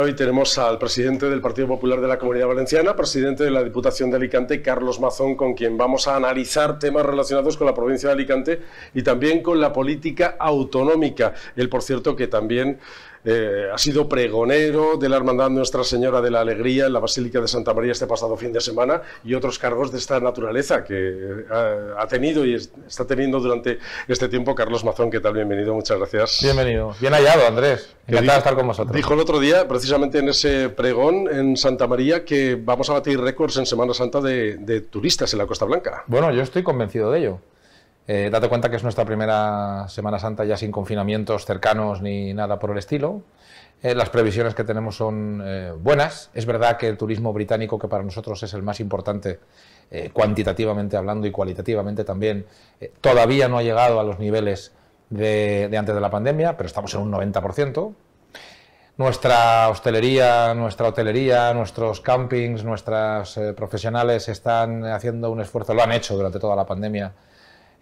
Hoy tenemos al presidente del Partido Popular de la Comunidad Valenciana, presidente de la Diputación de Alicante, Carlos Mazón, con quien vamos a analizar temas relacionados con la provincia de Alicante y también con la política autonómica. Él, por cierto, que también eh, ha sido pregonero de la Hermandad Nuestra Señora de la Alegría en la Basílica de Santa María este pasado fin de semana y otros cargos de esta naturaleza que eh, ha, tenido y está teniendo durante este tiempo Carlos Mazón. ¿Qué tal? Bienvenido, muchas gracias. Bienvenido, bien hallado Andrés, encantado de estar con vosotros. Dijo el otro día, precisamente en ese pregón en Santa María, que vamos a batir récords en Semana Santa de, de turistas en la Costa Blanca. Bueno, yo estoy convencido de ello. Eh, date cuenta que es nuestra primera Semana Santa ya sin confinamientos cercanos ni nada por el estilo. Eh, las previsiones que tenemos son eh, buenas. Es verdad que el turismo británico, que para nosotros es el más importante cuantitativamente hablando y cualitativamente también, todavía no ha llegado a los niveles de, de antes de la pandemia, pero estamos en un 90%. Nuestra hostelería, nuestra hotelería, nuestros campings, nuestras profesionales están haciendo un esfuerzo, lo han hecho durante toda la pandemia,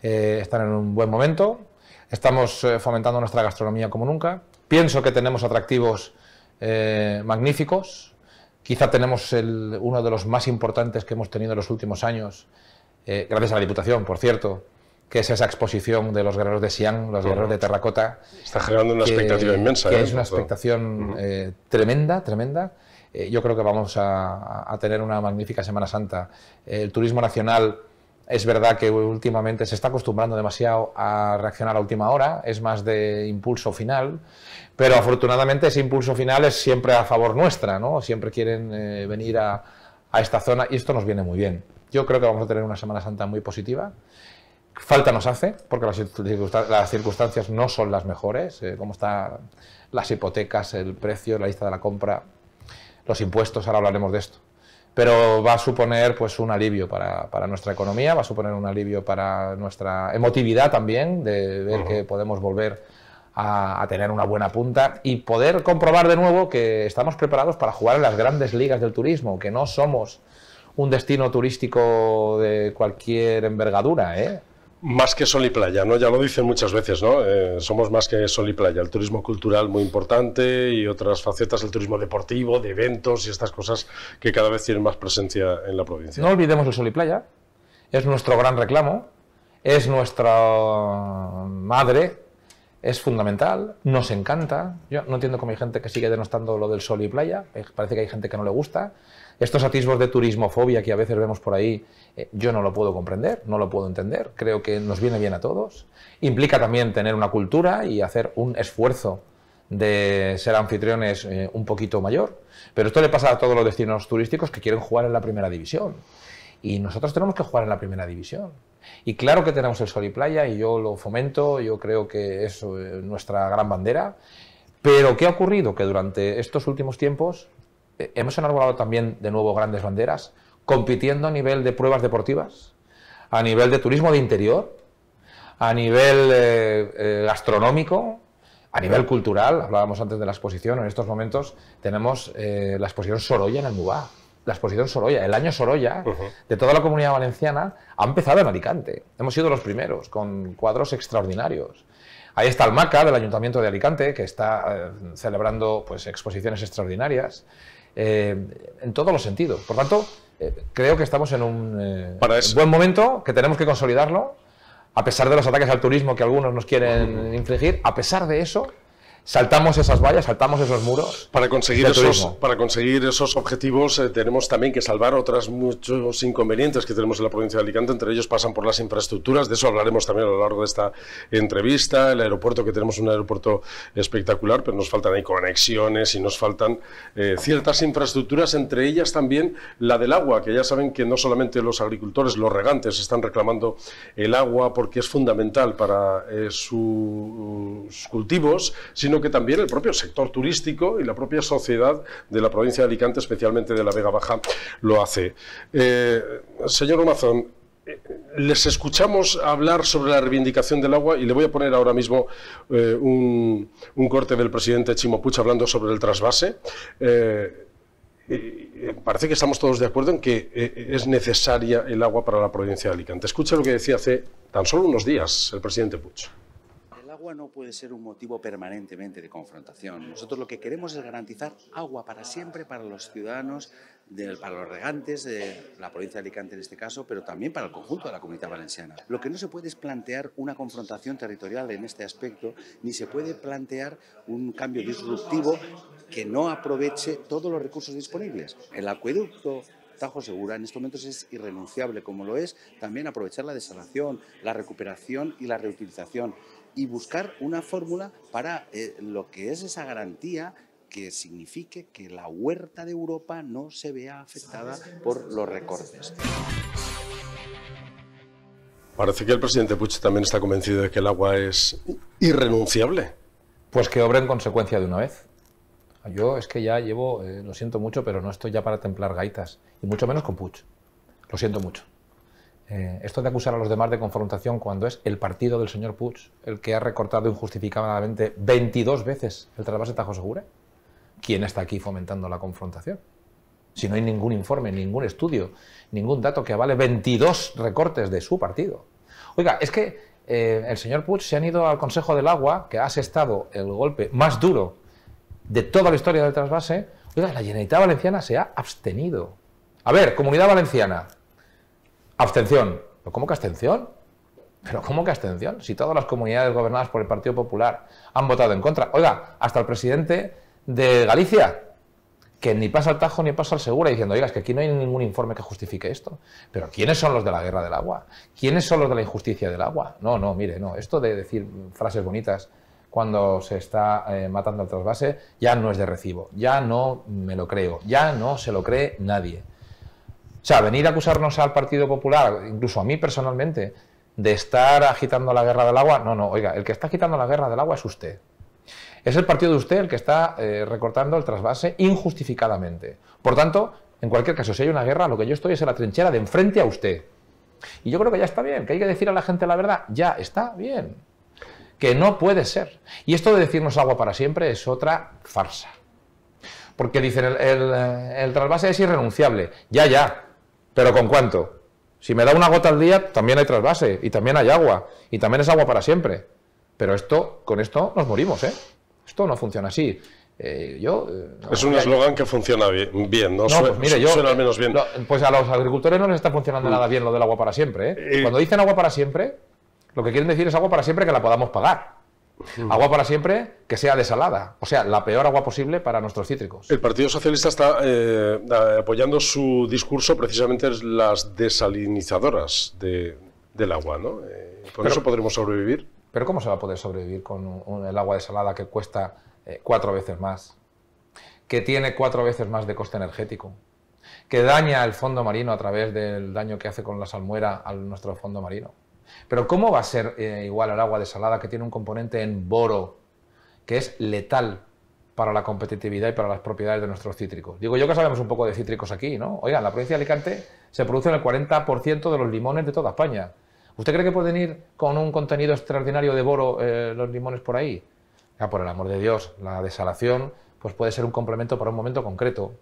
eh, están en un buen momento, estamos eh, fomentando nuestra gastronomía como nunca, pienso que tenemos atractivos eh, magníficos, quizá tenemos uno de los más importantes que hemos tenido en los últimos años, gracias a la Diputación, por cierto, que es esa exposición de los guerreros de Xi'an los guerreros de terracota. Está generando una expectativa inmensa. Que es una expectación tremenda, tremenda. yo creo que vamos a, a, tener una magnífica Semana Santa. el turismo nacional es verdad que últimamente se está acostumbrando demasiado a reaccionar a última hora, es más de impulso final, pero afortunadamente ese impulso final es siempre a favor nuestra, ¿no? Siempre quieren eh, venir a, esta zona y esto nos viene muy bien. Yo creo que vamos a tener una Semana Santa muy positiva. Falta nos hace, porque las, circunstancias no son las mejores, eh, como están las hipotecas, el precio, la lista de la compra, los impuestos, ahora hablaremos de esto pero va a suponer pues, un alivio para, nuestra economía, va a suponer un alivio para nuestra emotividad también, de ver que podemos volver a, a, tener una buena punta y poder comprobar de nuevo que estamos preparados para jugar en las grandes ligas del turismo, que no somos un destino turístico de cualquier envergadura. ¿eh? más que sol y playa, ¿no? Ya lo dicen muchas veces, ¿no? Eh, somos más que sol y playa. El turismo cultural muy importante y otras facetas, el turismo deportivo, de eventos y estas cosas que cada vez tienen más presencia en la provincia. No olvidemos el sol y playa. Es nuestro gran reclamo, es nuestra madre, es fundamental, nos encanta. Yo no entiendo cómo hay gente que sigue denostando lo del sol y playa. Eh, parece que hay gente que no le gusta. Estos atisbos de turismofobia que a veces vemos por ahí, eh, yo no lo puedo comprender, no lo puedo entender, creo que nos viene bien a todos. Implica también tener una cultura y hacer un esfuerzo de ser anfitriones eh, un poquito mayor, pero esto le pasa a todos los destinos turísticos que quieren jugar en la primera división. Y nosotros tenemos que jugar en la primera división. Y claro que tenemos el sol y playa y yo lo fomento, yo creo que es eh, nuestra gran bandera. Pero ¿qué ha ocurrido? Que durante estos últimos tiempos hemos enarbolado también de nuevo grandes banderas, compitiendo a nivel de pruebas deportivas, a nivel de turismo de interior, a nivel eh, eh gastronómico, a nivel cultural. Hablábamos antes de la exposición, en estos momentos tenemos eh, la exposición Sorolla en el Mubá, la exposición Sorolla, el año Sorolla de toda la comunidad valenciana ha empezado en Alicante. Hemos sido los primeros, con cuadros extraordinarios. Ahí está el MACA del Ayuntamiento de Alicante, que está eh, celebrando pues, exposiciones extraordinarias. Eh, en todos los sentidos. Por tanto, eh, creo que estamos en un eh, buen momento, que tenemos que consolidarlo, a pesar de los ataques al turismo que algunos nos quieren infligir, a pesar de eso, saltamos esas vallas, saltamos esos muros. Para conseguir, esos, para conseguir esos objetivos eh, tenemos también que salvar otros muchos inconvenientes que tenemos en la provincia de Alicante, entre ellos pasan por las infraestructuras, de eso hablaremos también a lo largo de esta entrevista, el aeropuerto, que tenemos un aeropuerto espectacular, pero nos faltan conexiones y nos faltan eh, ciertas infraestructuras, entre ellas también la del agua, que ya saben que no solamente los agricultores, los regantes están reclamando el agua porque es fundamental para eh, sus cultivos, sino que también el propio sector turístico y la propia sociedad de la provincia de Alicante, especialmente de la Vega Baja, lo hace. Eh, señor Omazón, eh, les escuchamos hablar sobre la reivindicación del agua y le voy a poner ahora mismo eh, un, corte del presidente Chimopuch hablando sobre el trasvase. parece que estamos todos de acuerdo en que es necesaria el agua para la provincia de Alicante. Escucha lo que decía hace tan solo unos días el presidente pucho no puede ser un motivo permanentemente de confrontación. Nosotros lo que queremos es garantizar agua para siempre para los ciudadanos, para los regantes de la provincia de Alicante en este caso, pero también para el conjunto de la comunidad valenciana. Lo que no se puede es plantear una confrontación territorial en este aspecto, ni se puede plantear un cambio disruptivo que no aproveche todos los recursos disponibles. El acueducto Tajo Segura en estos momentos es irrenunciable, como lo es también aprovechar la desalación, la recuperación y la reutilización y buscar una fórmula para eh, lo que es esa garantía que signifique que la huerta de Europa no se vea afectada por los recortes. Parece que el presidente Puig también está convencido de que el agua es irrenunciable. Pues que obra en consecuencia de una vez. Yo es que ya llevo, eh, lo siento mucho, pero no estoy ya para templar gaitas, y mucho menos con Puig. Lo siento mucho. Eh, esto de acusar a los demás de confrontación cuando es el partido del señor Puig el que ha recortado injustificadamente 22 veces el trasvase Tajo Segura, ¿quién está aquí fomentando la confrontación? Si no hay ningún informe, ningún estudio, ningún dato que avale 22 recortes de su partido. Oiga, es que eh, el señor Puig se ha ido al Consejo del Agua, que ha asestado el golpe más duro de toda la historia del trasvase. Oiga, la Generalitat Valenciana se ha abstenido. A ver, Comunidad Valenciana, Abstención. ¿Pero cómo que abstención? ¿Pero cómo que abstención? Si todas las comunidades gobernadas por el Partido Popular han votado en contra. Oiga, hasta el presidente de Galicia, que ni pasa el Tajo ni pasa al Segura, diciendo, oiga, es que aquí no hay ningún informe que justifique esto. Pero ¿quiénes son los de la guerra del agua? ¿Quiénes son los de la injusticia del agua? No, no, mire, no. Esto de decir frases bonitas cuando se está eh, matando al trasvase ya no es de recibo. Ya no me lo creo. Ya no se lo cree nadie. O sea, venir a acusarnos al Partido Popular, incluso a mí personalmente, de estar agitando la guerra del agua, no, no, oiga, el que está agitando la guerra del agua es usted. Es el partido de usted el que está eh, recortando el trasvase injustificadamente. Por tanto, en cualquier caso, si hay una guerra, lo que yo estoy es en la trinchera de enfrente a usted. Y yo creo que ya está bien, que hay que decir a la gente la verdad, ya está bien. Que no puede ser. Y esto de decirnos agua para siempre es otra farsa. Porque dicen, el, el eh, trasvase es irrenunciable. Ya, ya, ¿Pero con cuánto? Si me da una gota al día, también hay trasvase, y también hay agua, y también es agua para siempre. Pero esto, con esto nos morimos, ¿eh? Esto no funciona así. Eh, yo, eh, es un eslogan que funciona bien, ¿no? no pues suena al menos eh, bien. pues a los agricultores no les está funcionando mm. nada bien lo del agua para siempre. ¿eh? Cuando dicen agua para siempre, lo que quieren decir es agua para siempre que la podamos pagar. Agua para siempre que sea desalada, o sea, la peor agua posible para nuestros cítricos. El Partido Socialista está eh, apoyando su discurso precisamente en las desalinizadoras del agua, ¿no? Eh, ¿Con eso podremos sobrevivir? Pero ¿cómo se va a poder sobrevivir con el agua desalada que cuesta eh, cuatro veces más? Que tiene cuatro veces más de coste energético, que daña el fondo marino a través del daño que hace con la salmuera a nuestro fondo marino. Pero ¿cómo va a ser eh, igual al agua desalada que tiene un componente en boro que es letal para la competitividad y para las propiedades de nuestros cítricos? Digo yo que sabemos un poco de cítricos aquí, ¿no? Oigan, la provincia de Alicante se produce el 40% de los limones de toda España. ¿Usted cree que pueden ir con un contenido extraordinario de boro eh, los limones por ahí? Ya, por el amor de Dios, la desalación pues puede ser un complemento para un momento concreto,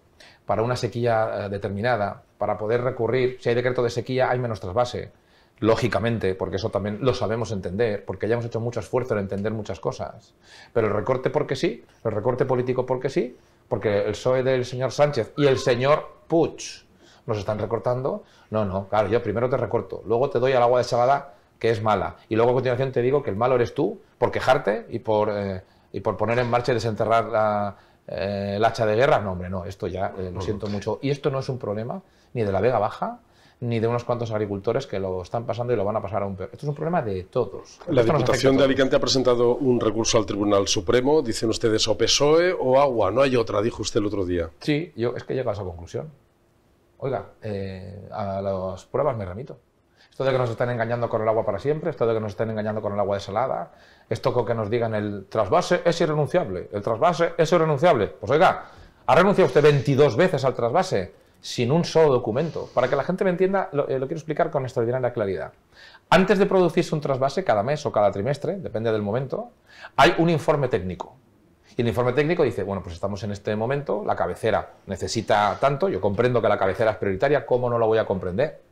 para una sequía eh, determinada, para poder recurrir, si hay decreto de sequía hay menos trasvase lógicamente, porque eso también lo sabemos entender, porque ya hemos hecho mucho esfuerzo en entender muchas cosas. Pero el recorte porque sí, el recorte político porque sí, porque el PSOE del señor Sánchez y el señor Puig nos están recortando. No, no, claro, yo primero te recorto, luego te doy al agua de salada que es mala, y luego a continuación te digo que el malo eres tú por quejarte y por, eh, y por poner en marcha y desenterrar la, eh, el hacha de guerra. No, hombre, no, esto ya eh, lo siento mucho. Y esto no es un problema ni de la Vega Baja, ni de unos cuantos agricultores que lo están pasando y lo van a pasar aún peor. Esto es un problema de todos. La Diputación de Alicante ha presentado un recurso al Tribunal Supremo. Dicen ustedes o PSOE o agua, no hay otra, dijo usted el otro día. Sí, yo es que llego a esa conclusión. Oiga, eh, a las pruebas me remito. Esto de que nos están engañando con el agua para siempre, esto de que nos están engañando con el agua desalada, esto con que nos digan el trasvase es irrenunciable, el trasvase es irrenunciable. Pues oiga, ha renunciado usted 22 veces al trasvase sin un solo documento. Para que la gente me entienda, eh, lo, quiero explicar con extraordinaria claridad. Antes de producirse un trasvase, cada mes o cada trimestre, depende del momento, hay un informe técnico. Y el informe técnico dice, bueno, pues estamos en este momento, la cabecera necesita tanto, yo comprendo que la cabecera es prioritaria, ¿cómo no lo voy a comprender?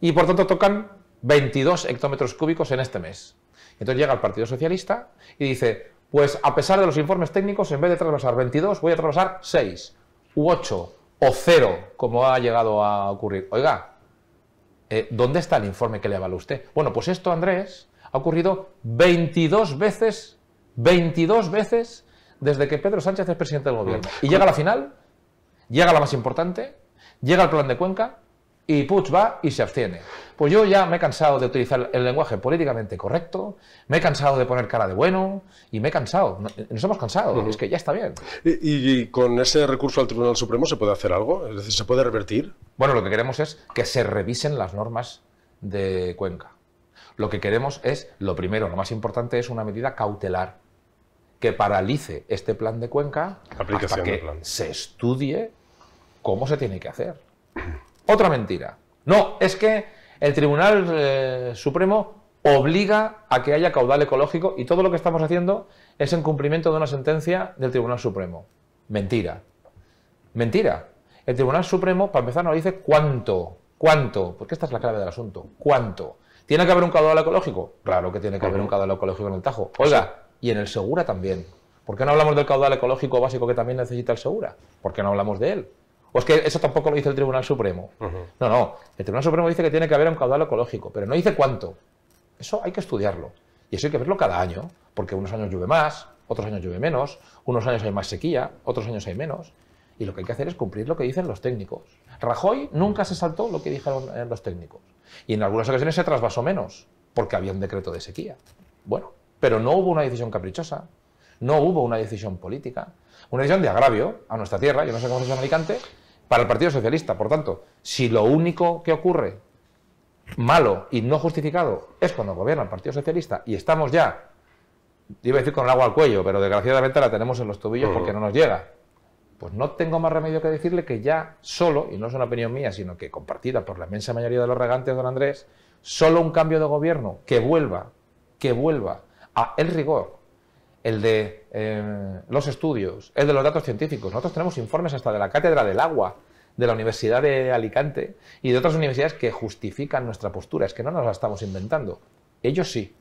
Y por tanto tocan 22 hectómetros cúbicos en este mes. Entonces llega el Partido Socialista y dice, pues a pesar de los informes técnicos, en vez de trasvasar 22, voy a trasvasar 6 u 8 o cero, como ha llegado a ocurrir. Oiga, eh, ¿dónde está el informe que le avala usted? Bueno, pues esto, Andrés, ha ocurrido 22 veces, 22 veces desde que Pedro Sánchez es presidente del gobierno. Mm. Y llega a la final, llega la más importante, llega al plan de Cuenca, y Putz va y se abstiene. Pues yo ya me he cansado de utilizar el lenguaje políticamente correcto, me he cansado de poner cara de bueno y me he cansado. Nos hemos cansado, es que ya está bien. ¿Y, con ese recurso al Tribunal Supremo se puede hacer algo? Es decir, ¿se puede revertir? Bueno, lo que queremos es que se revisen las normas de Cuenca. Lo que queremos es, lo primero, lo más importante es una medida cautelar que paralice este plan de Cuenca aplicación hasta que se estudie cómo se tiene que hacer. Otra mentira. No, es que el Tribunal eh, Supremo obliga a que haya caudal ecológico y todo lo que estamos haciendo es en cumplimiento de una sentencia del Tribunal Supremo. Mentira. Mentira. El Tribunal Supremo, para empezar, nos dice cuánto, cuánto, porque esta es la clave del asunto, cuánto. ¿Tiene que haber un caudal ecológico? Claro que tiene que haber un caudal ecológico en el Tajo. Oiga, y en el Segura también. ¿Por qué no hablamos del caudal ecológico básico que también necesita el Segura? ¿Por qué no hablamos de él? O es que eso tampoco lo dice el Tribunal Supremo. No, no. El Tribunal Supremo dice que tiene que haber un caudal ecológico, pero no dice cuánto. Eso hay que estudiarlo. Y eso hay que verlo cada año, porque unos años llueve más, otros años llueve menos, unos años hay más sequía, otros años hay menos. Y lo que hay que hacer es cumplir lo que dicen los técnicos. Rajoy nunca se saltó lo que dijeron eh, los técnicos. Y en algunas ocasiones se trasvasó menos, porque había un decreto de sequía. Bueno, pero no hubo una decisión caprichosa. No hubo una decisión política, una decisión de agravio a nuestra tierra, yo no sé cómo se llama Alicante, para el Partido Socialista. Por tanto, si lo único que ocurre malo y no justificado es cuando gobierna el Partido Socialista y estamos ya, iba a decir con el agua al cuello, pero desgraciadamente la tenemos en los tobillos porque no nos llega. Pues no tengo más remedio que decirle que ya solo, y no es una opinión mía, sino que compartida por la inmensa mayoría de los regantes, don Andrés, solo un cambio de gobierno que vuelva, que vuelva a el rigor, el de eh, los estudios, el de los datos científicos. Nosotros tenemos informes hasta de la Cátedra del Agua, de la Universidad de Alicante y de otras universidades que justifican nuestra postura. Es que no nos la estamos inventando. Ellos sí.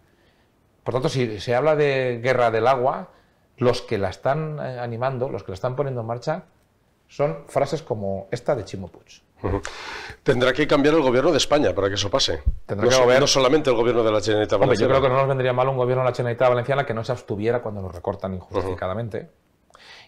Por tanto, si se habla de guerra del agua, los que la están eh, animando, los que la están poniendo en marcha, son frases como esta de Chimo Tendrá que cambiar el gobierno de España para que eso pase. no, solamente el gobierno de la Generalitat Valenciana. yo creo que no nos vendría mal un gobierno de la Generalitat Valenciana que no se abstuviera cuando nos recortan injustificadamente.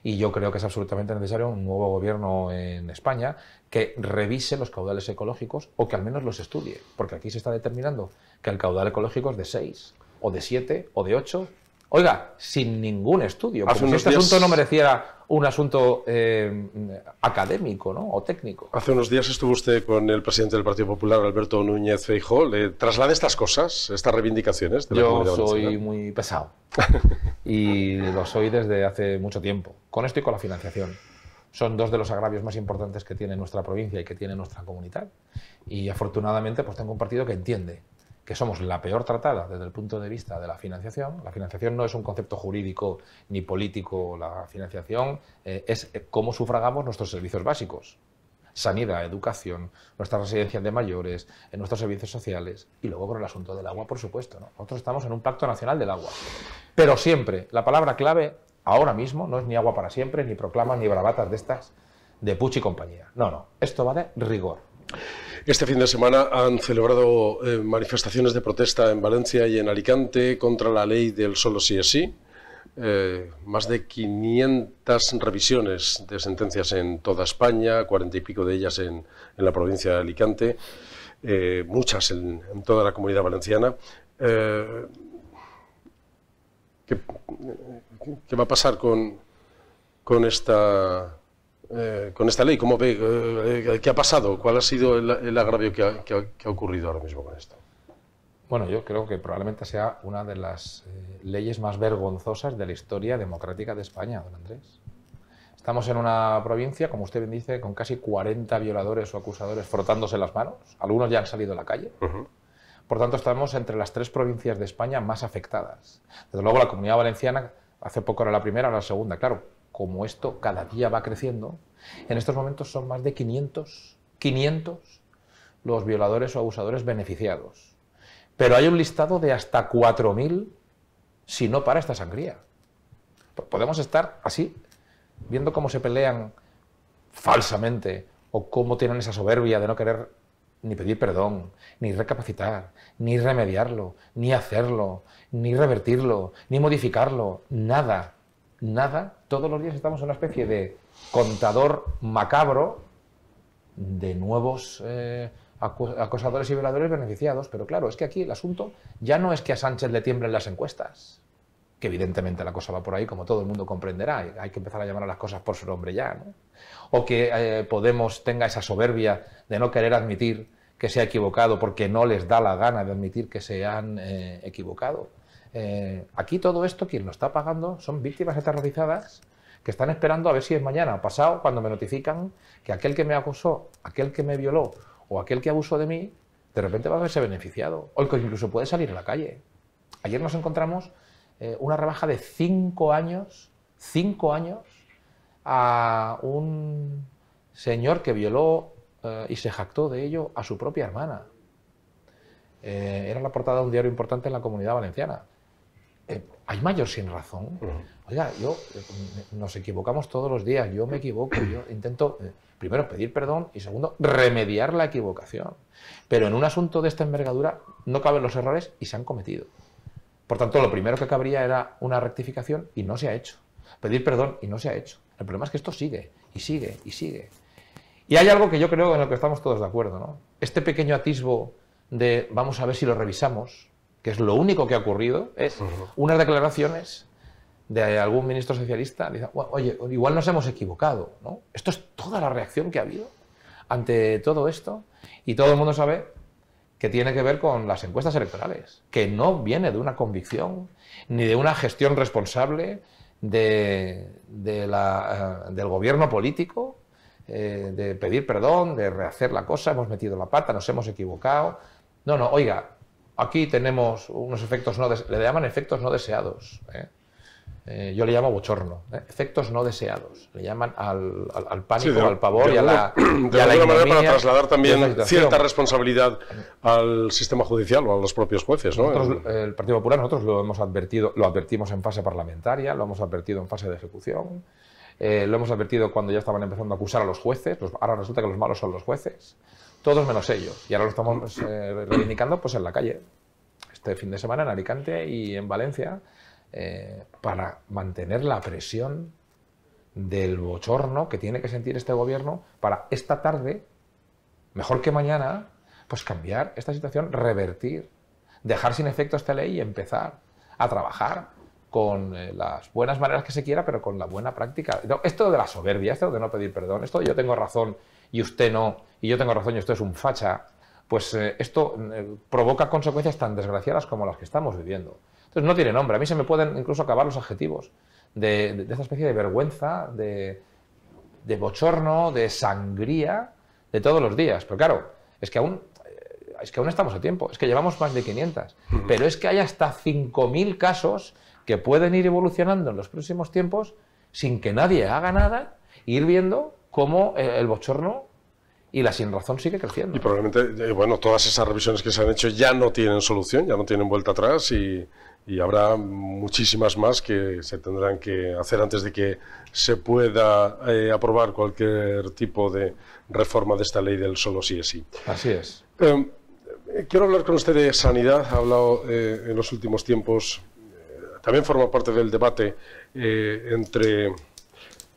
Y yo creo que es absolutamente necesario un nuevo gobierno en España que revise los caudales ecológicos o que al menos los estudie. Porque aquí se está determinando que el caudal ecológico es de 6, o de 7, o de 8, Oiga, sin ningún estudio. este asunto no mereciera un asunto eh, académico ¿no? o técnico. Hace unos días estuvo usted con el presidente del Partido Popular, Alberto Núñez Feijóo. ¿Le traslada estas cosas, estas reivindicaciones? Yo soy muy pesado y lo soy desde hace mucho tiempo, con esto y con la financiación. Son dos de los agravios más importantes que tiene nuestra provincia y que tiene nuestra comunidad. Y afortunadamente pues tengo un partido que entiende que somos la peor tratada desde el punto de vista de la financiación. La financiación no es un concepto jurídico ni político, la financiación eh, es eh, cómo sufragamos nuestros servicios básicos. Sanidad, educación, nuestras residencias de mayores, eh, nuestros servicios sociales y luego con el asunto del agua, por supuesto. Nosotros estamos en un pacto nacional del agua. Pero siempre, la palabra clave ahora mismo no es ni agua para siempre, ni proclamas, ni bravatas de estas de Puchi y compañía. No, no, esto va de rigor. Este fin de semana han celebrado eh, manifestaciones de protesta en Valencia y en Alicante contra la ley del solo sí es sí. Eh, más de 500 revisiones de sentencias en toda España, cuarenta y pico de ellas en, la provincia de Alicante, eh, muchas en, toda la comunidad valenciana. ¿qué, va a pasar con esta eh, con esta ley? ¿Cómo ve? Eh, eh, ¿Qué ha pasado? ¿Cuál ha sido el, agravio que ha, ocurrido ahora mismo con esto? Bueno, yo creo que probablemente sea una de las leyes más vergonzosas de la historia democrática de España, don Andrés. Estamos en una provincia, como usted bien dice, con casi 40 violadores o acusadores frotándose las manos. Algunos ya han salido a la calle. Por tanto, estamos entre las tres provincias de España más afectadas. Desde luego, la Comunidad Valenciana, hace poco era la primera, ahora la segunda. Claro, como esto cada día va creciendo, en estos momentos son más de 500, 500 los violadores o abusadores beneficiados. Pero hay un listado de hasta 4.000 si no para esta sangría. Podemos estar así, viendo cómo se pelean falsamente o cómo tienen esa soberbia de no querer ni pedir perdón, ni recapacitar, ni remediarlo, ni hacerlo, ni revertirlo, ni modificarlo, nada nada, todos los días estamos en una especie de contador macabro de nuevos eh, acosadores y violadores beneficiados. Pero claro, es que aquí el asunto ya no es que a Sánchez le tiemblen las encuestas, que evidentemente la cosa va por ahí, como todo el mundo comprenderá, hay que empezar a llamar a las cosas por su nombre ya, O que eh, Podemos tenga esa soberbia de no querer admitir que se ha equivocado porque no les da la gana de admitir que se han eh, equivocado. Eh, aquí todo esto, quien lo está pagando son víctimas aterrorizadas que están esperando a ver si es mañana o pasado cuando me notifican que aquel que me acusó, aquel que me violó o aquel que abusó de mí, de repente va a verse beneficiado o que incluso puede salir a la calle. Ayer nos encontramos eh, una rebaja de cinco años, cinco años a un señor que violó eh, y se jactó de ello a su propia hermana. era la portada de un diario importante en la comunidad valenciana. Eh, hay mayor sin razón. Oiga, yo eh, nos equivocamos todos los días, yo me equivoco, yo intento eh, primero pedir perdón y segundo remediar la equivocación. Pero en un asunto de esta envergadura no caben los errores y se han cometido. Por tanto, lo primero que cabría era una rectificación y no se ha hecho. Pedir perdón y no se ha hecho. El problema es que esto sigue y sigue y sigue. Y hay algo que yo creo en lo que estamos todos de acuerdo, ¿no? Este pequeño atisbo de vamos a ver si lo revisamos, que es lo único que ha ocurrido, es unas declaraciones de algún ministro socialista, dice, oye, igual nos hemos equivocado, ¿no? Esto es toda la reacción que ha habido ante todo esto y todo el mundo sabe que tiene que ver con las encuestas electorales, que no viene de una convicción ni de una gestión responsable de, la, eh, del gobierno político, eh, de pedir perdón, de rehacer la cosa, hemos metido la pata, nos hemos equivocado. No, no, oiga, Aquí tenemos unos efectos no deseados, le llaman efectos no deseados. ¿eh? Eh, yo le llamo bochorno, ¿eh? efectos no deseados. Le llaman al, al, pánico, al pavor y a la. De, y de alguna manera, para trasladar también cierta responsabilidad al sistema judicial o a los propios jueces. ¿no? el Partido Popular, nosotros lo hemos advertido, lo advertimos en fase parlamentaria, lo hemos advertido en fase de ejecución. lo hemos advertido cuando ya estaban empezando a acusar a los jueces. ahora resulta que los malos son los jueces todos menos ellos. Y ahora lo estamos eh, reivindicando pues, en la calle, este fin de semana en Alicante y en Valencia, eh, para mantener la presión del bochorno que tiene que sentir este gobierno para esta tarde, mejor que mañana, pues cambiar esta situación, revertir, dejar sin efecto esta ley y empezar a trabajar con eh, las buenas maneras que se quiera, pero con la buena práctica. Esto de la soberbia, esto de no pedir perdón, esto yo tengo razón y usted no, y yo tengo razón y usted es un facha, pues eh, esto eh, provoca consecuencias tan desgraciadas como las que estamos viviendo. Entonces no tiene nombre, a mí se me pueden incluso acabar los adjetivos de, esa especie de vergüenza, de, bochorno, de sangría de todos los días. Pero claro, es que aún, eh, es que aún estamos a tiempo, es que llevamos más de 500, pero es que hay hasta 5.000 casos que pueden ir evolucionando en los próximos tiempos sin que nadie haga nada, ir viendo cómo eh, el bochorno y la sinrazón sigue creciendo. Y probablemente, eh, bueno, todas esas revisiones que se han hecho ya no tienen solución, ya no tienen vuelta atrás y, habrá muchísimas más que se tendrán que hacer antes de que se pueda eh, aprobar cualquier tipo de reforma de esta ley del solo sí es sí. Así es. Em, quiero hablar con usted de sanidad. Ha hablado en los últimos tiempos, también forma parte del debate entre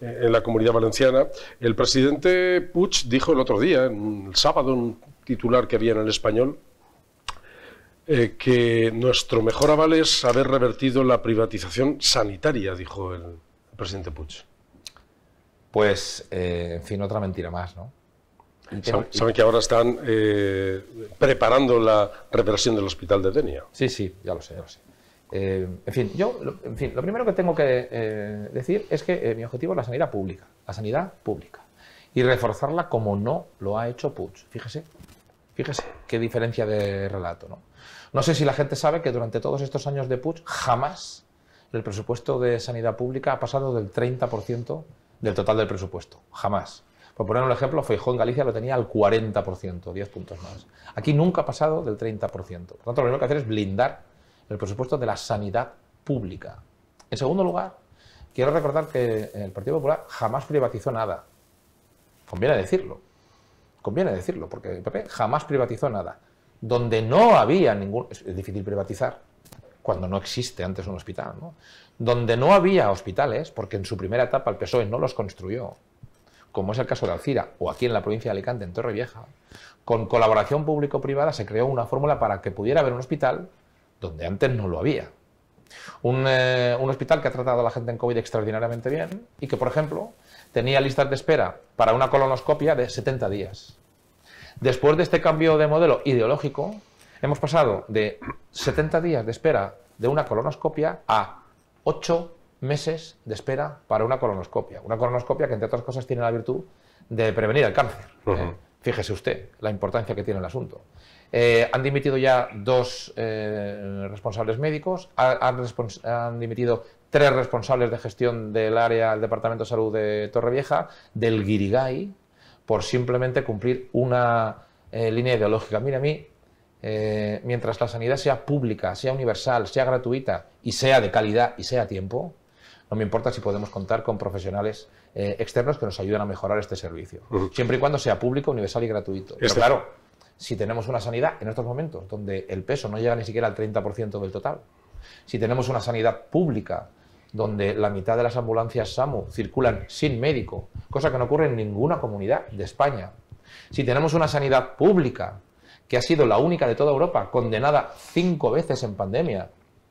en la comunidad valenciana. El presidente Puig dijo el otro día, el sábado, un titular que había en el español, eh, que nuestro mejor aval es haber revertido la privatización sanitaria, dijo el, presidente Puig. Pues, eh, en fin, otra mentira más, ¿no? Saben que ahora están eh, preparando la reversión del hospital de Denia. Sí, sí, ya lo sé, ya lo sé. Eh, en fin, yo, fin, lo primero que tengo que eh, decir es que eh, mi objetivo es la sanidad pública, la sanidad pública, y reforzarla como no lo ha hecho Puig. Fíjese, fíjese qué diferencia de relato. ¿no? no sé si la gente sabe que durante todos estos años de Puig jamás el presupuesto de sanidad pública ha pasado del 30% del total del presupuesto, jamás. Por poner un ejemplo, Feijóo en Galicia lo tenía al 40%, 10 puntos más. Aquí nunca ha pasado del 30%. Por tanto, lo primero que hacer es blindar el presupuesto de la sanidad pública. En segundo lugar, quiero recordar que el Partido Popular jamás privatizó nada. Conviene decirlo. Conviene decirlo, porque el PP jamás privatizó nada. Donde no había ningún... Es difícil privatizar cuando no existe antes un hospital, ¿no? Donde no había hospitales, porque en su primera etapa el PSOE no los construyó, como es el caso de Alcira, o aquí en la provincia de Alicante, en Torrevieja, con colaboración público-privada se creó una fórmula para que pudiera haber un hospital donde antes no lo había. Eh, un, hospital que ha tratado a la gente en COVID extraordinariamente bien y que, por ejemplo, tenía listas de espera para una colonoscopia de 70 días. Después de este cambio de modelo ideológico, hemos pasado de 70 días de espera de una colonoscopia a 8 meses de espera para una colonoscopia. Una colonoscopia que, entre otras cosas, tiene la virtud de prevenir el cáncer. Fíjese usted la importancia que tiene el asunto. Eh, han dimitido ya dos eh, responsables médicos, han, dimitido tres responsables de gestión del área del Departamento de Salud de Torrevieja, del Guirigay, por simplemente cumplir una eh, línea ideológica. Mira a mí, mientras la sanidad sea pública, sea universal, sea gratuita y sea de calidad y sea a tiempo, no me importa si podemos contar con profesionales eh, externos que nos ayuden a mejorar este servicio. Siempre y cuando sea público, universal y gratuito. Este es claro, si tenemos una sanidad en estos momentos donde el peso no llega ni siquiera al 30% del total, si tenemos una sanidad pública donde la mitad de las ambulancias SAMU circulan sin médico, cosa que no ocurre en ninguna comunidad de España, si tenemos una sanidad pública que ha sido la única de toda Europa condenada cinco veces en pandemia,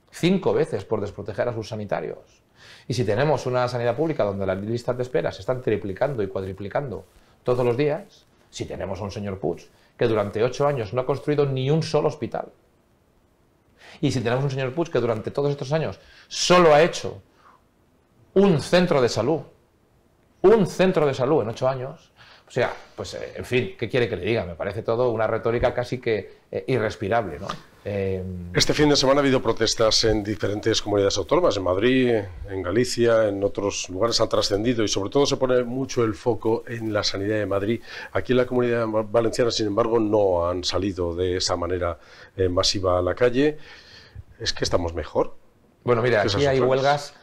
cinco veces por desproteger a sus sanitarios, y si tenemos una sanidad pública donde las listas de espera se están triplicando y cuadriplicando todos los días, si tenemos a un señor Putsch que durante ocho años no ha construido ni un solo hospital, y si tenemos un señor Putsch que durante todos estos años solo ha hecho un centro de salud, un centro de salud en ocho años, o sea, pues eh, en fin, ¿qué quiere que le diga? Me parece todo una retórica casi que eh, irrespirable. ¿no? Eh, este fin de semana ha habido protestas en diferentes comunidades autónomas, en Madrid, en Galicia, en otros lugares han trascendido y sobre todo se pone mucho el foco en la sanidad de Madrid. Aquí en la comunidad valenciana, sin embargo, no han salido de esa manera masiva a la calle. ¿Es que estamos mejor? Bueno, mira, aquí hay huelgas,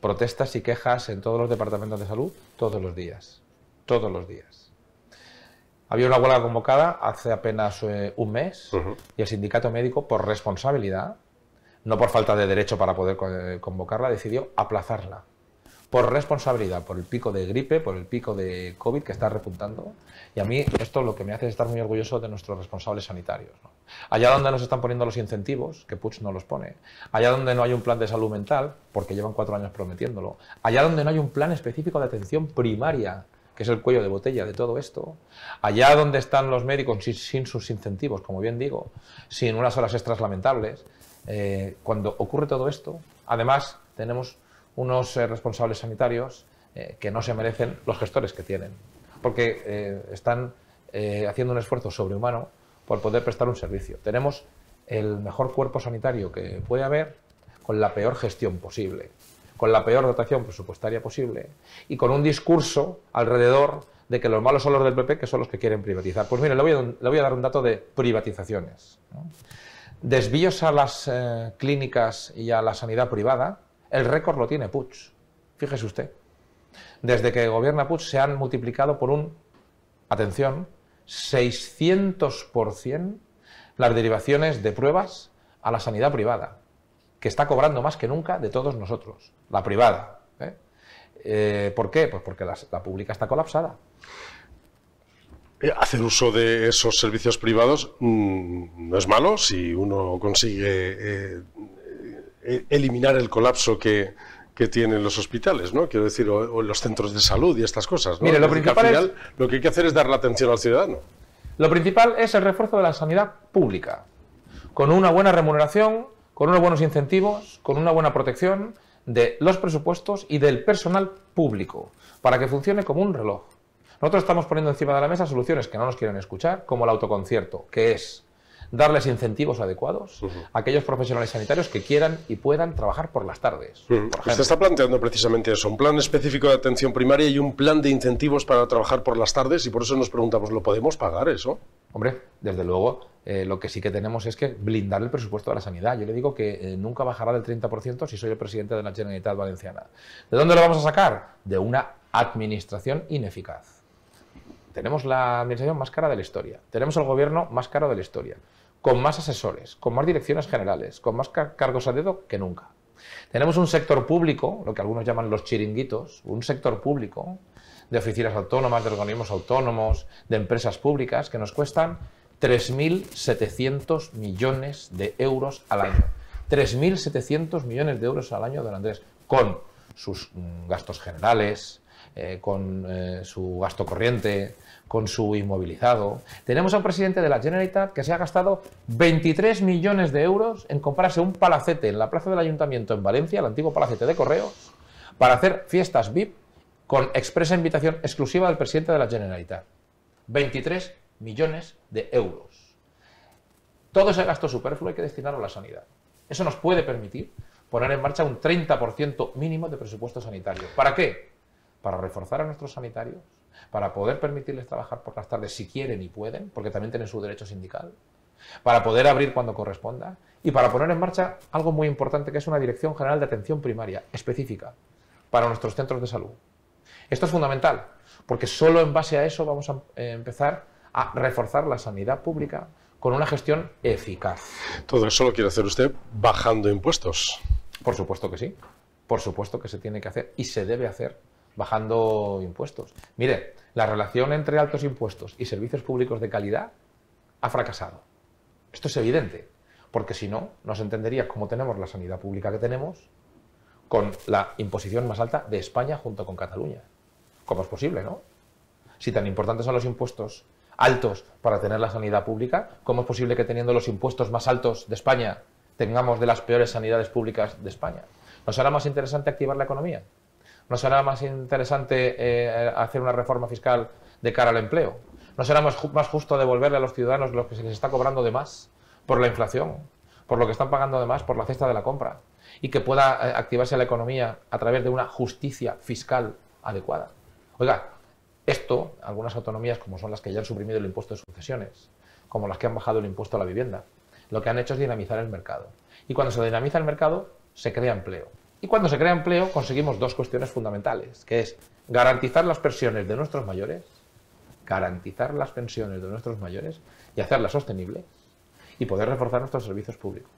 protestas y quejas en todos los departamentos de salud todos los días. Todos los días. Había una huelga convocada hace apenas eh, un mes y el sindicato médico, por responsabilidad, no por falta de derecho para poder eh, convocarla, decidió aplazarla. Por responsabilidad, por el pico de gripe, por el pico de COVID que está repuntando. Y a mí esto lo que me hace es estar muy orgulloso de nuestros responsables sanitarios. Allá donde nos están poniendo los incentivos, que Puig no los pone. Allá donde no hay un plan de salud mental, porque llevan cuatro años prometiéndolo. Allá donde no hay un plan específico de atención primaria que es el cuello de botella de todo esto, allá donde están los médicos sin, sus incentivos, como bien digo, sin unas horas extras lamentables, eh, cuando ocurre todo esto, además tenemos unos eh, responsables sanitarios eh, que no se merecen los gestores que tienen, porque están haciendo un esfuerzo sobrehumano por poder prestar un servicio. Tenemos el mejor cuerpo sanitario que puede haber con la peor gestión posible con la peor dotación presupuestaria posible y con un discurso alrededor de que los malos son los del PP, que son los que quieren privatizar. Pues mire, le voy a, dar un dato de privatizaciones. Desvíos a las eh, clínicas y a la sanidad privada, el récord lo tiene Puig. Fíjese usted. Desde que gobierna Puig se han multiplicado por un, atención, 600% las derivaciones de pruebas a la sanidad privada que está cobrando más que nunca de todos nosotros, la privada. ¿eh? Eh, por qué? Pues porque la, pública está colapsada. Eh, hacer uso de esos servicios privados mm, no es malo si uno consigue eliminar el colapso que, que tienen los hospitales, ¿no? Quiero decir, o, los centros de salud y estas cosas. ¿no? Mire, lo principal lo que hay que hacer es dar la atención al ciudadano. Lo principal es el refuerzo de la sanidad pública, con una buena remuneración, con unos buenos incentivos, con una buena protección de los presupuestos y del personal público, para que funcione como un reloj. Nosotros estamos poniendo encima de la mesa soluciones que no nos quieren escuchar, como el autoconcierto, que es darles incentivos adecuados a aquellos profesionales sanitarios que quieran y puedan trabajar por las tardes. Se está planteando precisamente eso, un plan específico de atención primaria y un plan de incentivos para trabajar por las tardes y por eso nos preguntamos, ¿lo podemos pagar eso? Hombre, desde luego, eh, lo que sí que tenemos es que blindar el presupuesto de la sanidad. Yo le digo que eh, nunca bajará del 30% si soy el presidente de la Generalitat Valenciana. ¿De dónde lo vamos a sacar? De una administración ineficaz. Tenemos la administración más cara de la historia. Tenemos el gobierno más caro de la historia con más asesores, con más direcciones generales, con más cargos a dedo que nunca. Tenemos un sector público, lo que algunos llaman los chiringuitos, un sector público de oficinas autónomas, de organismos autónomos, de empresas públicas, que nos cuestan 3.700 millones de euros al año. 3.700 millones de euros al año, don Andrés, con sus mm, gastos generales, eh, con eh, su gasto corriente, con su inmovilizado. Tenemos a un presidente de la Generalitat que se ha gastado 23 millones de euros en comprarse un palacete en la plaza del Ayuntamiento en Valencia, el antiguo palacete de correos, para hacer fiestas VIP con expresa invitación exclusiva del presidente de la Generalitat. 23 millones de euros. Todo ese gasto superfluo hay que destinarlo a la sanidad. Eso nos puede permitir poner en marcha un 30% mínimo de presupuesto sanitario. ¿Para qué? para reforzar a nuestros sanitarios, para poder permitirles trabajar por las tardes si quieren y pueden, porque también tienen su derecho sindical, para poder abrir cuando corresponda y para poner en marcha algo muy importante que es una Dirección General de Atención Primaria específica para nuestros centros de salud. Esto es fundamental, porque solo en base a eso vamos a empezar a reforzar la sanidad pública con una gestión eficaz. Todo eso lo quiere hacer usted bajando impuestos. Por supuesto que sí. Por supuesto que se tiene que hacer y se debe hacer bajando impuestos. Mire, la relación entre altos impuestos y servicios públicos de calidad ha fracasado. Esto es evidente, porque si no, no se entendería cómo tenemos la sanidad pública que tenemos con la imposición más alta de España junto con Cataluña. ¿Cómo es posible, no? Si tan importantes son los impuestos altos para tener la sanidad pública, ¿cómo es posible que teniendo los impuestos más altos de España tengamos de las peores sanidades públicas de España? ¿No será más interesante activar la economía? ¿No será más interesante eh, hacer una reforma fiscal de cara al empleo? ¿No será más, justo devolverle a los ciudadanos lo que se les está cobrando de más por la inflación, por lo que están pagando de más, por la cesta de la compra? Y que pueda eh, activarse la economía a través de una justicia fiscal adecuada. Oiga, esto, algunas autonomías como son las que ya han suprimido el impuesto de sucesiones, como las que han bajado el impuesto a la vivienda, lo que han hecho es dinamizar el mercado. Y cuando se dinamiza el mercado, se crea empleo. Y cuando se crea empleo conseguimos dos cuestiones fundamentales, que es garantizar las pensiones de nuestros mayores, garantizar las pensiones de nuestros mayores y hacerlas sostenibles y poder reforzar nuestros servicios públicos.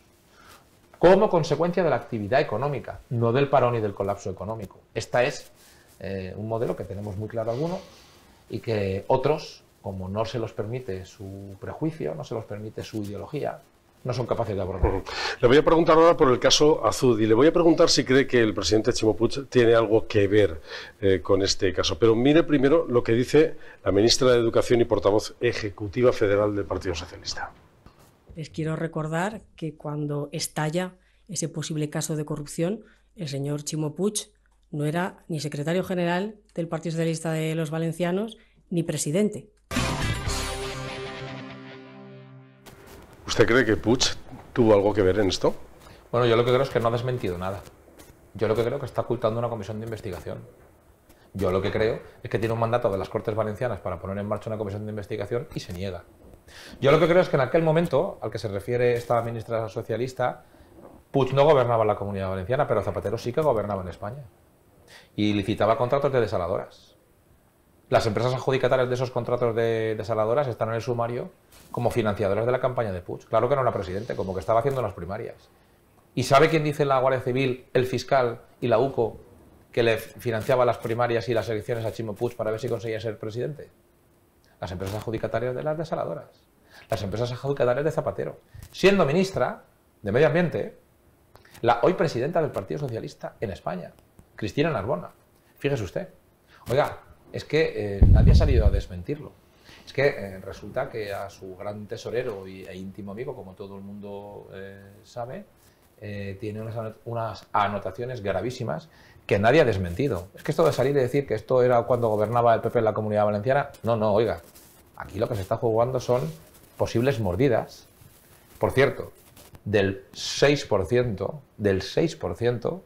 Como consecuencia de la actividad económica, no del parón y del colapso económico. Esta es eh, un modelo que tenemos muy claro algunos y que otros, como no se los permite su prejuicio, no se los permite su ideología, no son capaces de abordar. Le voy a preguntar ahora por el caso Azud y Le voy a preguntar si cree que el presidente Chimopuch tiene algo que ver eh, con este caso. Pero mire primero lo que dice la ministra de Educación y portavoz ejecutiva federal del Partido Socialista. Les quiero recordar que cuando estalla ese posible caso de corrupción, el señor Chimopuch no era ni secretario general del Partido Socialista de los Valencianos ni presidente. ¿Usted cree que Puig tuvo algo que ver en esto? Bueno, yo lo que creo es que no ha desmentido nada. Yo lo que creo es que está ocultando una comisión de investigación. Yo lo que creo es que tiene un mandato de las Cortes Valencianas para poner en marcha una comisión de investigación y se niega. Yo lo que creo es que en aquel momento al que se refiere esta ministra socialista, Puig no gobernaba la comunidad valenciana, pero Zapatero sí que gobernaba en España. Y licitaba contratos de desaladoras. Las empresas adjudicatarias de esos contratos de desaladoras están en el sumario como financiadoras de la campaña de Puig. Claro que no era presidente, como que estaba haciendo las primarias. ¿Y sabe quién dice la Guardia Civil, el fiscal y la UCO que le financiaba las primarias y las elecciones a Chimo Puig para ver si conseguía ser presidente? Las empresas adjudicatarias de las desaladoras. Las empresas adjudicatarias de Zapatero. Siendo ministra de Medio Ambiente, la hoy presidenta del Partido Socialista en España, Cristina Narbona. Fíjese usted. Oiga, es que eh, nadie ha salido a desmentirlo. Es que eh, resulta que a su gran tesorero y, e íntimo amigo, como todo el mundo eh, sabe, tiene unas, unas anotaciones gravísimas que nadie ha desmentido. Es que esto de salir y decir que esto era cuando gobernaba el PP en la comunidad valenciana, no, no, oiga, aquí lo que se está jugando son posibles mordidas. Por cierto, del 6%, del 6%,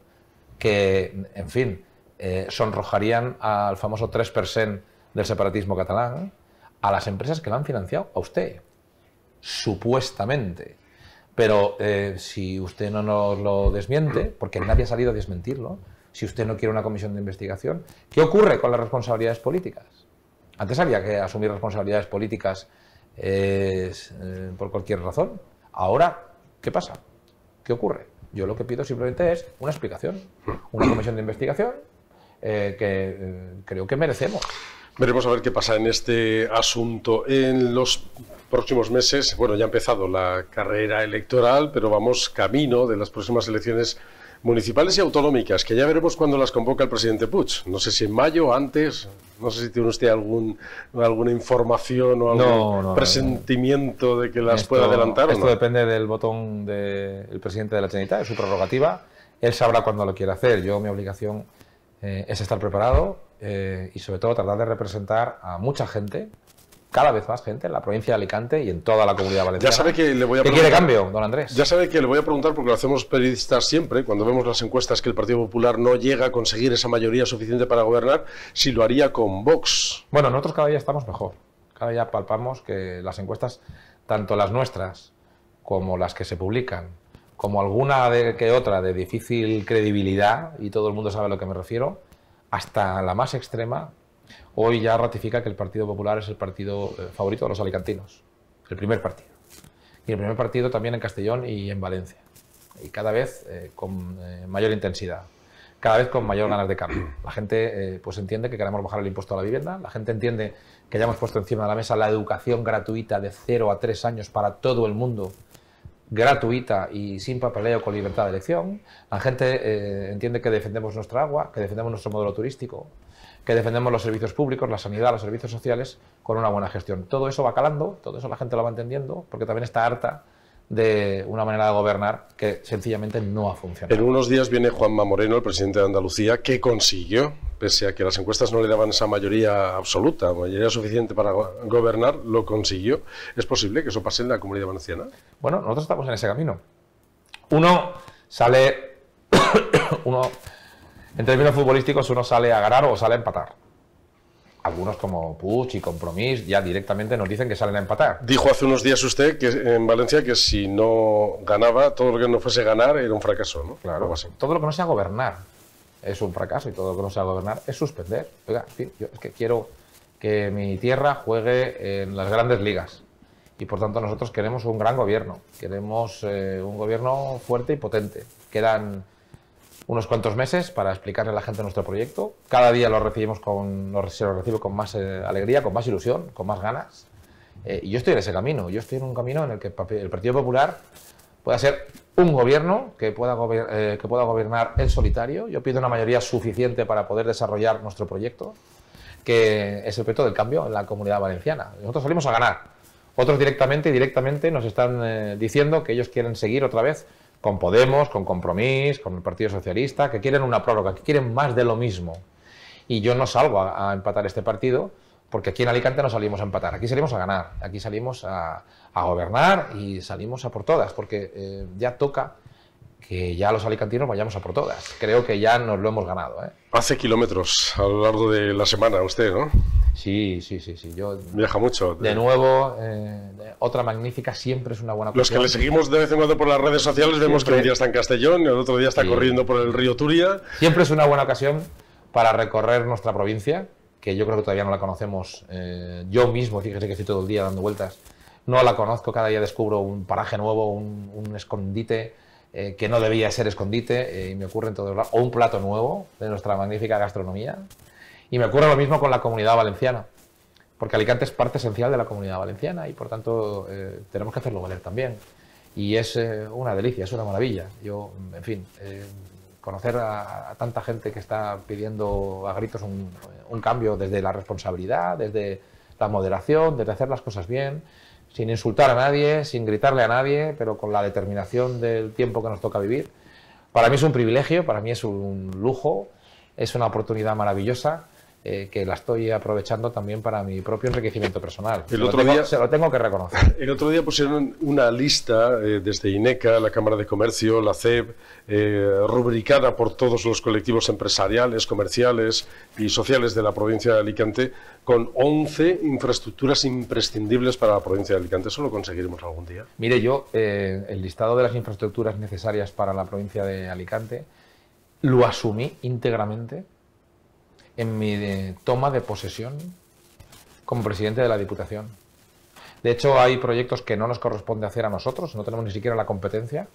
que, en fin, eh, sonrojarían al famoso 3% del separatismo catalán a las empresas que lo han financiado a usted, supuestamente. Pero eh, si usted no nos lo desmiente, porque nadie ha salido a desmentirlo, si usted no quiere una comisión de investigación, ¿qué ocurre con las responsabilidades políticas? Antes había que asumir responsabilidades políticas eh, por cualquier razón. Ahora, ¿qué pasa? ¿Qué ocurre? Yo lo que pido simplemente es una explicación, una comisión de investigación eh, que eh, creo que merecemos. Veremos a ver qué pasa en este asunto. En los próximos meses, bueno, ya ha empezado la carrera electoral, pero vamos camino de las próximas elecciones municipales y autonómicas, que ya veremos cuando las convoca el presidente Puig. No sé si en mayo, antes, no sé si tiene usted algún, alguna información o algún presentimiento de que las pueda adelantar. Esto depende del botón del presidente de la Generalitat, es su prerrogativa. Él sabrá cuándo lo quiere hacer. Yo, mi obligación eh, es estar preparado eh, y sobre todo tratar de representar a mucha gente, cada vez más gente, en la provincia de Alicante y en toda la comunidad valenciana. Ya sabe que le voy a ¿Qué quiere cambio, don Andrés? Ya sabe que le voy a preguntar, porque lo hacemos periodistas siempre, cuando vemos las encuestas que el Partido Popular no llega a conseguir esa mayoría suficiente para gobernar, si lo haría con Vox. Bueno, nosotros cada día estamos mejor. Cada día palpamos que las encuestas, tanto las nuestras como las que se publican, como alguna de, que otra de difícil credibilidad, y todo el mundo sabe a lo que me refiero, hasta la más extrema, hoy ya ratifica que el Partido Popular es el partido eh, favorito de los alicantinos, el primer partido. Y el primer partido también en Castellón y en Valencia, y cada vez eh, con eh, mayor intensidad cada vez con mayor ganas de cambio. La gente pues entiende que queremos bajar el impuesto a la vivienda, la gente entiende que ya hemos puesto encima de la mesa la educación gratuita de 0 a 3 años para todo el mundo gratuita y sin papeleo con libertad de elección. La gente eh, entiende que defendemos nuestra agua, que defendemos nuestro modelo turístico, que defendemos los servicios públicos, la sanidad, los servicios sociales, con una buena gestión. Todo eso va calando, todo eso la gente lo va entendiendo, porque también está harta de una manera de gobernar que sencillamente no ha funcionado. En unos días viene Juanma Moreno, el presidente de Andalucía, que consiguió, pese a que las encuestas no le daban esa mayoría absoluta, mayoría suficiente para gobernar, lo consiguió. ¿Es posible que eso pase en la comunidad valenciana? Bueno, nosotros estamos en ese camino. Uno sale, uno, en términos futbolísticos, uno sale a ganar o sale a empatar. Algunos como Puch y Compromís ya directamente nos dicen que salen a empatar. Dijo hace unos días usted que en Valencia que si no ganaba, todo lo que no fuese ganar era un fracaso, ¿no? Claro, todo lo que no sea gobernar es un fracaso y todo lo que no sea gobernar es suspender. Oiga, es que quiero que mi tierra juegue en las grandes ligas y por tanto nosotros queremos un gran gobierno, queremos eh, un gobierno fuerte y potente. Quedan unos cuantos meses para explicarle a la gente nuestro proyecto. Cada día lo recibimos con, lo, se lo recibe con más eh, alegría, con más ilusión, con más ganas. Eh, y yo estoy en ese camino. Yo estoy en un camino en el que el Partido Popular pueda ser un gobierno que pueda, eh, que pueda gobernar en solitario. Yo pido una mayoría suficiente para poder desarrollar nuestro proyecto, que es el proyecto del cambio en la comunidad valenciana. Nosotros salimos a ganar. Otros directamente y directamente nos están diciendo que ellos quieren seguir otra vez con Podemos, con Compromís, con el Partido Socialista, que quieren una prórroga, que quieren más de lo mismo. Y yo no salgo a, empatar este partido, porque aquí en Alicante no salimos a empatar, aquí salimos a ganar, aquí salimos a, gobernar y salimos a por todas, porque eh, ya toca que ya los alicantinos vayamos a por todas. Creo que ya nos lo hemos ganado. Hace ¿eh? kilómetros a lo largo de la semana usted, ¿no? Sí, sí, sí, sí. Yo, Viaja mucho. De, nuevo, eh, otra magnífica siempre es una buena Los que le seguimos de vez en cuando por las redes sociales vemos que un día está en Castellón, el otro día está corriendo por el río Turia. Siempre es una buena ocasión para recorrer nuestra provincia, que yo creo que todavía no la conocemos. Eh, yo mismo, fíjese que estoy todo el día dando vueltas, no la conozco, cada día descubro un paraje nuevo, un, escondite. Eh, que no debía ser escondite, y me ocurre en todos lados, o un plato nuevo de nuestra magnífica gastronomía. Y me ocurre lo mismo con la comunidad valenciana, porque Alicante es parte esencial de la comunidad valenciana y por tanto eh, tenemos que hacerlo valer también. Y es eh, una delicia, es una maravilla. Yo, en fin, eh, conocer a, tanta gente que está pidiendo a gritos un, un cambio desde la responsabilidad, desde la moderación, desde hacer las cosas bien, sin insultar a nadie, sin gritarle a nadie, pero con la determinación del tiempo que nos toca vivir. Para mí es un privilegio, para mí es un lujo, es una oportunidad maravillosa eh, que la estoy aprovechando también para mi propio enriquecimiento personal. El otro día, se lo tengo que reconocer. El otro día pusieron una lista eh, desde INECA, la Cámara de Comercio, la CEB... Eh, rubricada por todos los colectivos empresariales, comerciales y sociales de la provincia de Alicante, con 11 infraestructuras imprescindibles para la provincia de Alicante. ¿Eso lo conseguiremos algún día? Mire, yo, el listado de las infraestructuras necesarias para la provincia de Alicante lo asumí íntegramente en mi eh, toma de posesión como presidente de la Diputación. De hecho, hay proyectos que no nos corresponde hacer a nosotros, no tenemos ni siquiera la competencia,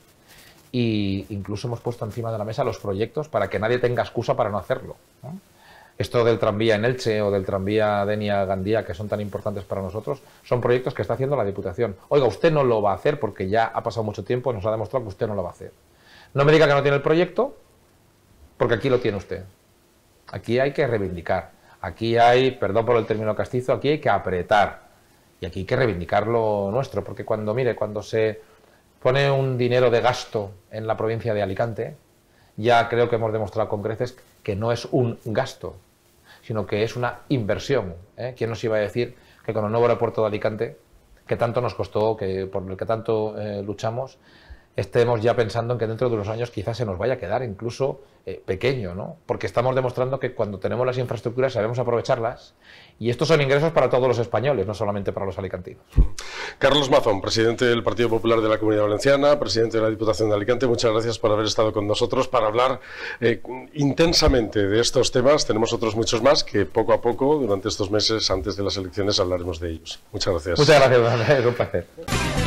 y incluso hemos puesto encima de la mesa los proyectos para que nadie tenga excusa para no hacerlo. Esto del tranvía en Elche o del tranvía Denia Gandía, que son tan importantes para nosotros, son proyectos que está haciendo la Diputación. Oiga, usted no lo va a hacer porque ya ha pasado mucho tiempo, y nos ha demostrado que usted no lo va a hacer. No me diga que no tiene el proyecto, porque aquí lo tiene usted. Aquí hay que reivindicar. Aquí hay, perdón por el término castizo, aquí hay que apretar. Y aquí hay que reivindicar lo nuestro, porque cuando, mire, cuando se pone un dinero de gasto en la provincia de Alicante, ya creo que hemos demostrado con creces que no es un gasto, sino que es una inversión. ¿eh? ¿Quién nos iba a decir que con el nuevo aeropuerto de Alicante, que tanto nos costó, que por el que tanto eh, luchamos, estemos ya pensando en que dentro de unos años quizás se nos vaya a quedar incluso eh, pequeño, ¿no? Porque estamos demostrando que cuando tenemos las infraestructuras sabemos aprovecharlas y estos son ingresos para todos los españoles, no solamente para los alicantinos. Carlos Mazón, presidente del Partido Popular de la Comunidad Valenciana, presidente de la Diputación de Alicante, muchas gracias por haber estado con nosotros para hablar eh, intensamente de estos temas. Tenemos otros muchos más que poco a poco, durante estos meses antes de las elecciones, hablaremos de ellos. Muchas gracias. Muchas gracias, es un placer.